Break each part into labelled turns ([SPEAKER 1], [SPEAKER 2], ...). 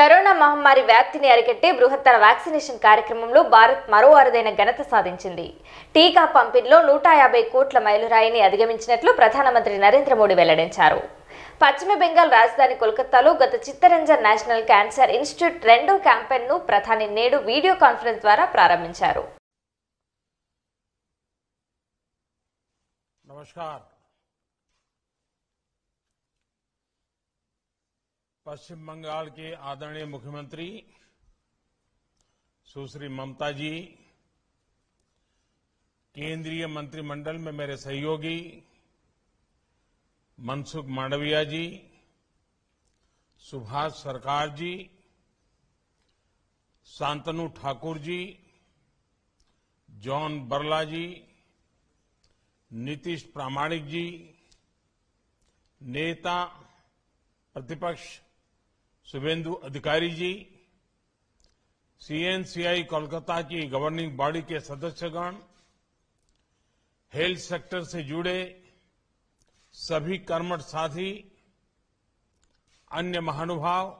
[SPEAKER 1] corona మహమ్మారి వ్యాప్తిని అరికట్టే బృహత్తర వ్యాక్సినేషన్ కార్యక్రమంలో భారత్ మరో అరుదైన ఘనత సాధించింది టీకా పంపిణీలో నూట యాభై కోట్ల మైలురాయిని అధిగమించినట్లు ప్రధానమంత్రి నరేంద్ర మోడీ వెల్లడించారు పశ్చిమ బెంగాల్ రాజధాని కోల్కతాలో గత చిత్తరంజన్ నేషనల్ క్యాన్సర్ ఇన్స్టిట్యూట్ రెండో క్యాంపెయిన్ను ప్రధాని నేడు వీడియో కాన్ఫరెన్స్ ద్వారా ప్రారంభించారు
[SPEAKER 2] నమస్కారం पश्चिम बंगाल के आदरणीय मुख्यमंत्री सुश्री ममता जी केंद्रीय मंत्रिमंडल में मेरे सहयोगी मनसुख मांडविया जी सुभाष सरकार जी शांतनु ठाकुर जी जॉन बरला जी नीतीश प्रामाणिक जी नेता प्रतिपक्ष शुभेंदु अधिकारी जी सीएनसीआई कोलकाता की गवर्निंग बॉडी के सदस्यगण हेल्थ सेक्टर से जुड़े सभी कर्मठ साथी अन्य महानुभाव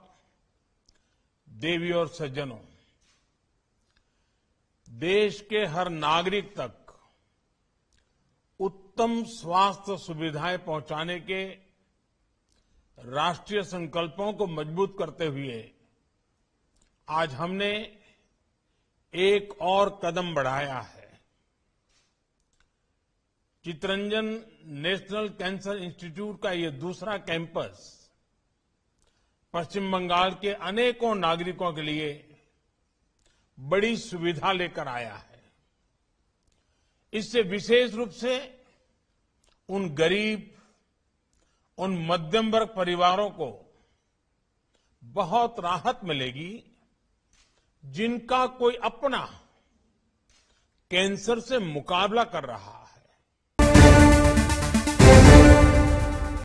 [SPEAKER 2] देवी और सज्जनों देश के हर नागरिक तक उत्तम स्वास्थ्य सुविधाएं पहुंचाने के राष्ट्रीय संकल्पों को मजबूत करते हुए आज हमने एक और कदम बढ़ाया है चितरंजन नेशनल कैंसर इंस्टीट्यूट का ये दूसरा कैंपस पश्चिम बंगाल के अनेकों नागरिकों के लिए बड़ी सुविधा लेकर आया है इससे विशेष रूप से उन गरीब उन मध्यम वर्ग परिवारों को बहुत राहत मिलेगी जिनका कोई अपना कैंसर से मुकाबला कर रहा है